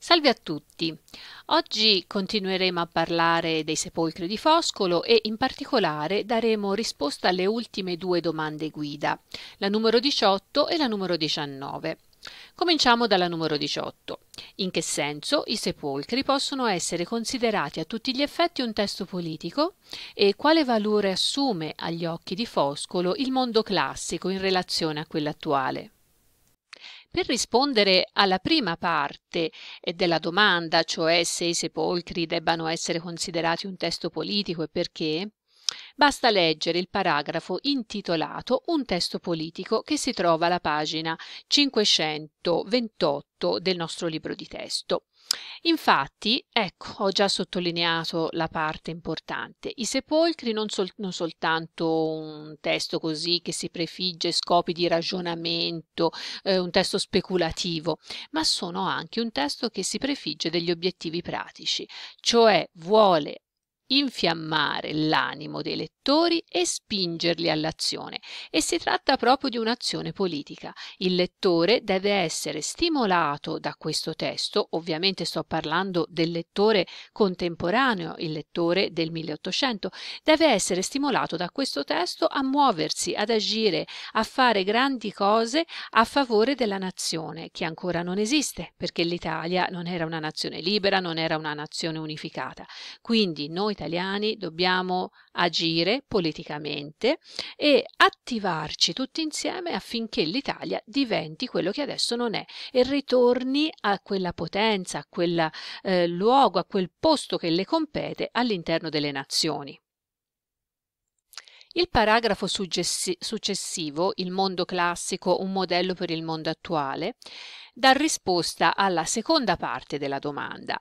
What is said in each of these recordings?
Salve a tutti! Oggi continueremo a parlare dei sepolcri di Foscolo e in particolare daremo risposta alle ultime due domande guida, la numero 18 e la numero 19. Cominciamo dalla numero 18. In che senso i sepolcri possono essere considerati a tutti gli effetti un testo politico e quale valore assume agli occhi di Foscolo il mondo classico in relazione a quello attuale? Per rispondere alla prima parte eh, della domanda, cioè se i sepolcri debbano essere considerati un testo politico e perché, Basta leggere il paragrafo intitolato Un testo politico che si trova alla pagina 528 del nostro libro di testo. Infatti, ecco, ho già sottolineato la parte importante. I sepolcri non, sono soltanto un testo così che si prefigge scopi di ragionamento, eh, un testo speculativo, ma sono anche un testo che si prefigge degli obiettivi pratici, cioè vuole infiammare l'animo dei lettori e spingerli all'azione e si tratta proprio di un'azione politica. Il lettore deve essere stimolato da questo testo, ovviamente sto parlando del lettore contemporaneo, il lettore del 1800, deve essere stimolato da questo testo a muoversi, ad agire, a fare grandi cose a favore della nazione che ancora non esiste, perché l'Italia non era una nazione libera, non era una nazione unificata. Quindi noi italiani dobbiamo agire politicamente e attivarci tutti insieme affinché l'Italia diventi quello che adesso non è e ritorni a quella potenza, a quel eh, luogo, a quel posto che le compete all'interno delle nazioni. Il paragrafo successivo, Il mondo classico, un modello per il mondo attuale, dà risposta alla seconda parte della domanda.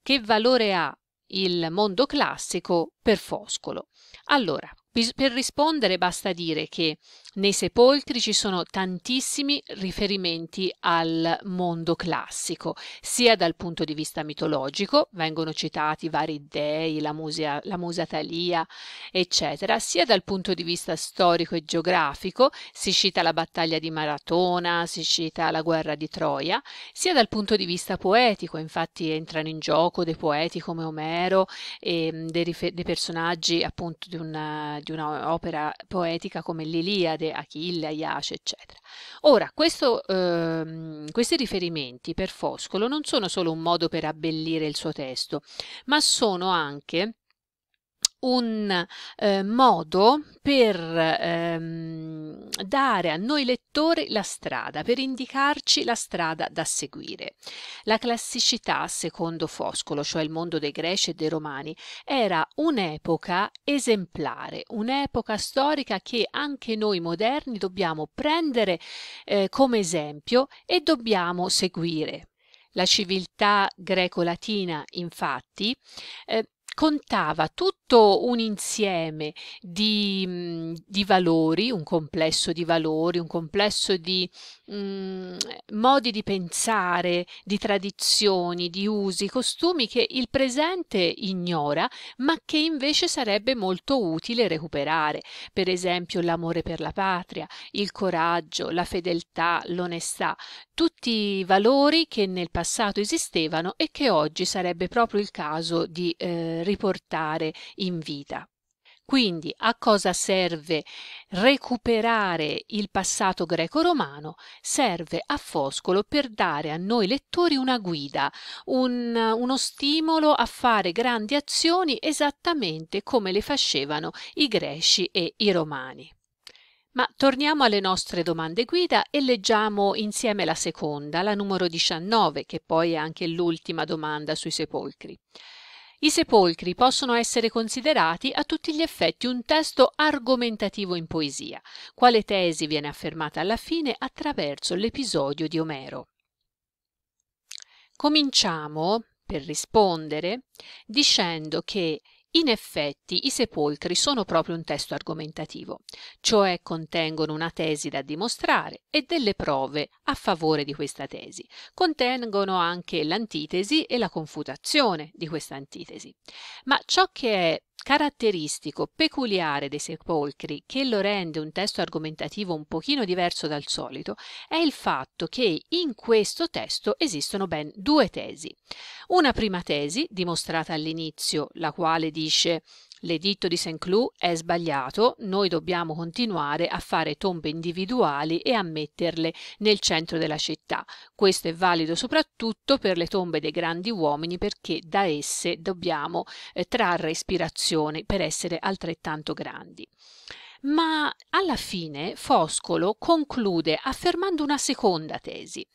Che valore ha il mondo classico per Foscolo. Allora, per rispondere basta dire che nei sepolcri ci sono tantissimi riferimenti al mondo classico, sia dal punto di vista mitologico, vengono citati vari dei, la, musia, la musa Thalia, eccetera, sia dal punto di vista storico e geografico, si cita la battaglia di Maratona, si cita la guerra di Troia, sia dal punto di vista poetico, infatti entrano in gioco dei poeti come Omero e mm, dei, dei personaggi appunto di un di un'opera eh, poetica come l'Iliade, Achille, Aiace, eccetera. Ora, questo, ehm, questi riferimenti per Foscolo non sono solo un modo per abbellire il suo testo, ma sono anche un eh, modo per ehm, dare a noi lettori la strada, per indicarci la strada da seguire. La classicità, secondo Foscolo, cioè il mondo dei greci e dei romani, era un'epoca esemplare, un'epoca storica che anche noi moderni dobbiamo prendere eh, come esempio e dobbiamo seguire. La civiltà greco-latina, infatti, eh, contava tutto un insieme di, mm, di, valori, un complesso di valori, un complesso di um, modi di pensare, di tradizioni, di usi, costumi che il presente ignora, ma che invece sarebbe molto utile recuperare. Per esempio l'amore per la patria, il coraggio, la fedeltà, l'onestà, tutti valori che nel passato esistevano e che oggi sarebbe proprio il caso di eh, riportare in vita. Quindi a cosa serve recuperare il passato greco-romano? Serve a Foscolo per dare a noi lettori una guida, un, uno stimolo a fare grandi azioni esattamente come le facevano i greci e i romani. Ma torniamo alle nostre domande guida e leggiamo insieme la seconda, la numero 19, che poi è anche l'ultima domanda sui sepolcri. I sepolcri possono essere considerati a tutti gli effetti un testo argomentativo in poesia, quale tesi viene affermata alla fine attraverso l'episodio di Omero. Cominciamo, per rispondere, dicendo che in effetti, i sepolcri sono proprio un testo argomentativo, cioè contengono una tesi da dimostrare e delle prove a favore di questa tesi. Contengono anche l'antitesi e la confutazione di questa antitesi. Ma ciò che è caratteristico peculiare dei sepolcri che lo rende un testo argomentativo un pochino diverso dal solito è il fatto che in questo testo esistono ben due tesi. Una prima tesi, dimostrata all'inizio, la quale dice l'editto di saint Cloud è sbagliato, noi dobbiamo continuare a fare tombe individuali e a metterle nel centro della città. Questo è valido soprattutto per le tombe dei grandi uomini perché da esse dobbiamo eh, trarre ispirazione per essere altrettanto grandi ma alla fine Foscolo conclude affermando una seconda tesi.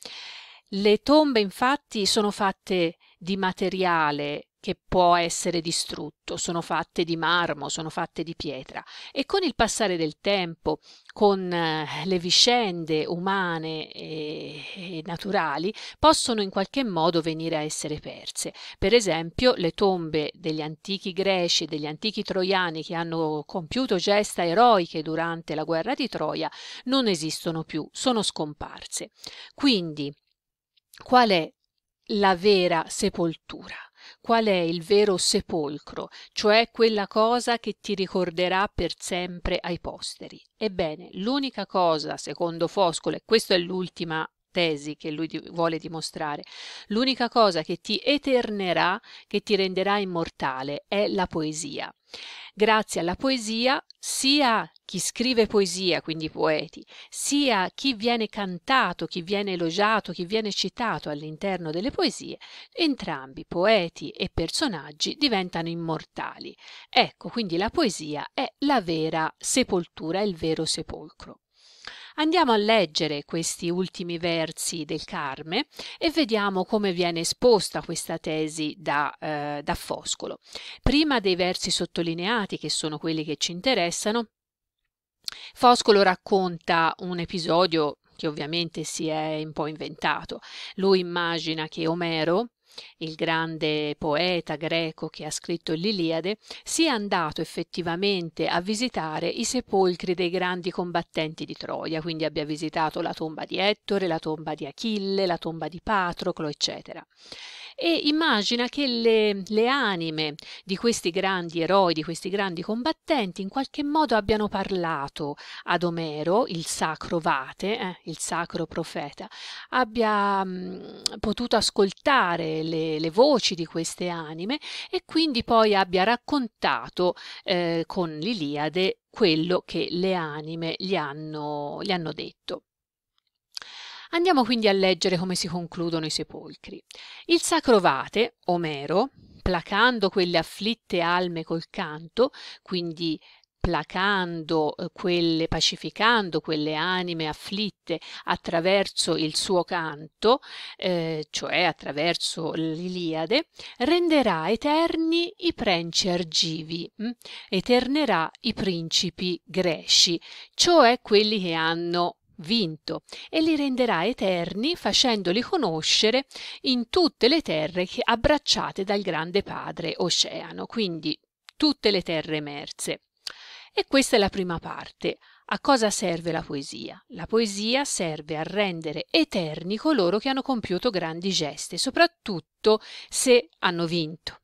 Le tombe infatti sono fatte di materiale che può essere distrutto, sono fatte di marmo, sono fatte di pietra e con il passare del tempo, con eh, le vicende umane e, naturali, possono in qualche modo venire a essere perse. Per esempio, le tombe degli antichi greci e degli antichi troiani che hanno compiuto gesta eroiche durante la guerra di Troia non esistono più, sono scomparse. Quindi, qual è la vera sepoltura? qual è il vero sepolcro, cioè quella cosa che ti ricorderà per sempre ai posteri. Ebbene, l'unica cosa, secondo Foscolo, e questa è l'ultima tesi che lui vuole dimostrare. L'unica cosa che ti eternerà, che ti renderà immortale, è la poesia. Grazie alla poesia, sia chi scrive poesia, quindi i poeti, sia chi viene cantato, chi viene elogiato, chi viene citato all'interno delle poesie, entrambi poeti e personaggi diventano immortali. Ecco, quindi la poesia è la vera sepoltura, il vero sepolcro. Andiamo a leggere questi ultimi versi del Carme e vediamo come viene esposta questa tesi da, eh, da Foscolo. Prima dei versi sottolineati, che sono quelli che ci interessano, Foscolo racconta un episodio che ovviamente si è un po' inventato. Lui immagina che Omero, il grande poeta greco che ha scritto l'Iliade, sia andato effettivamente a visitare i sepolcri dei grandi combattenti di Troia, quindi abbia visitato la tomba di Ettore, la tomba di Achille, la tomba di Patroclo, eccetera e immagina che le, le anime di questi grandi eroi, di questi grandi combattenti, in qualche modo abbiano parlato ad Omero, il sacro Vate, eh, il sacro profeta, abbia mh, mm, potuto ascoltare le, le, voci di queste anime e quindi poi abbia raccontato eh, con l'Iliade quello che le anime gli hanno, gli hanno detto. Andiamo quindi a leggere come si concludono i sepolcri. Il sacro vate, Omero, placando quelle afflitte alme col canto, quindi placando eh, quelle, pacificando quelle anime afflitte attraverso il suo canto, eh, cioè attraverso l'Iliade, renderà eterni i prenci argivi, mh? Hm? eternerà i principi greci, cioè quelli che hanno vinto e li renderà eterni facendoli conoscere in tutte le terre abbracciate dal grande padre oceano, quindi tutte le terre emerse. E questa è la prima parte. A cosa serve la poesia? La poesia serve a rendere eterni coloro che hanno compiuto grandi geste, soprattutto se hanno vinto.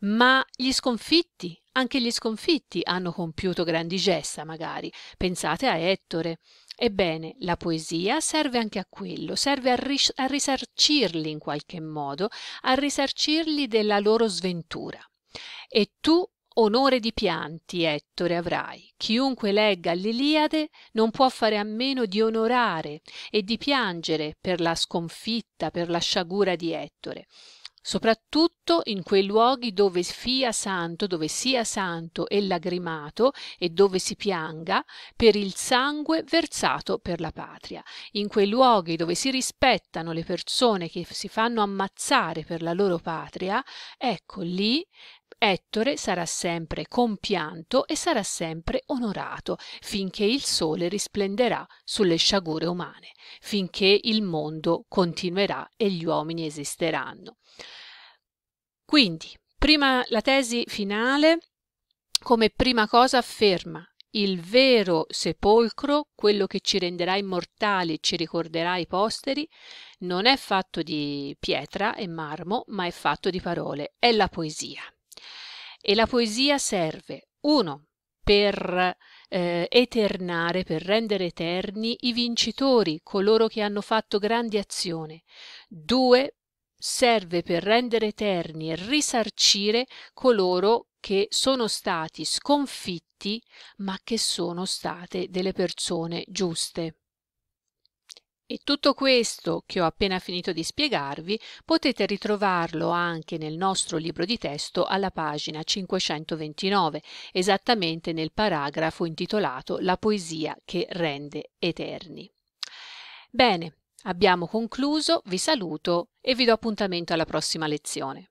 Ma gli sconfitti, anche gli sconfitti hanno compiuto grandi gesta magari. Pensate a Ettore, Ebbene, la poesia serve anche a quello, serve a, ris- a risarcirli in qualche modo, a risarcirli della loro sventura. E tu onore di pianti, Ettore, avrai. Chiunque legga l'Iliade non può fare a meno di onorare e di piangere per la sconfitta, per la sciagura di Ettore soprattutto in quei luoghi dove sia santo, dove sia santo e lagrimato e dove si pianga per il sangue versato per la patria, in quei luoghi dove si rispettano le persone che si fanno ammazzare per la loro patria, ecco lì ettore sarà sempre compianto e sarà sempre onorato finché il sole risplenderà sulle sciagure umane finché il mondo continuerà e gli uomini esisteranno quindi prima la tesi finale come prima cosa afferma il vero sepolcro, quello che ci renderà immortali e ci ricorderà i posteri, non è fatto di pietra e marmo, ma è fatto di parole, è la poesia. E la poesia serve, uno, per eh, eternare, per rendere eterni i vincitori, coloro che hanno fatto grandi azioni, due, serve per rendere eterni e risarcire coloro che sono stati sconfitti ma che sono state delle persone giuste. E tutto questo che ho appena finito di spiegarvi potete ritrovarlo anche nel nostro libro di testo alla pagina 529, esattamente nel paragrafo intitolato La poesia che rende eterni. Bene, abbiamo concluso, vi saluto e vi do appuntamento alla prossima lezione.